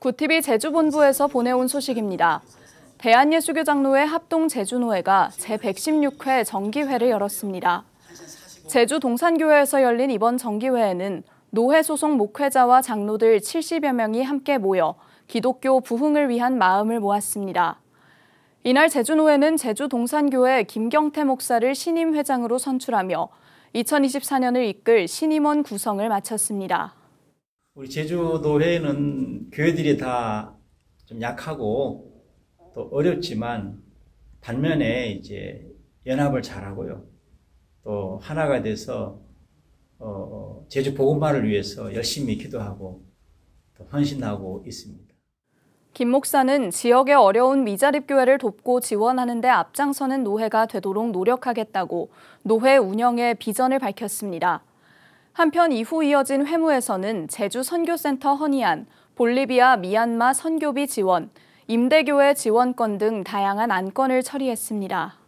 구티비 제주본부에서 보내온 소식입니다. 대한예수교장로회 합동제주노회가 제116회 정기회를 열었습니다. 제주 동산교회에서 열린 이번 정기회에는 노회 소속 목회자와 장로들 70여 명이 함께 모여 기독교 부흥을 위한 마음을 모았습니다. 이날 제주노회는 제주 동산교회 김경태 목사를 신임 회장으로 선출하며 2024년을 이끌 신임원 구성을 마쳤습니다. 우리 제주도회는 교회들이 다 좀 약하고 또 어렵지만 반면에 이제 연합을 잘하고요. 또 하나가 돼서 어, 제주 복음화를 위해서 열심히 기도하고 또 헌신하고 있습니다. 김 목사는 지역의 어려운 미자립 교회를 돕고 지원하는 데 앞장서는 노회가 되도록 노력하겠다고 노회 운영의 비전을 밝혔습니다. 한편 이후 이어진 회무에서는 제주 선교센터 헌의안, 볼리비아 미얀마 선교비 지원, 임대교회 지원권 등 다양한 안건을 처리했습니다.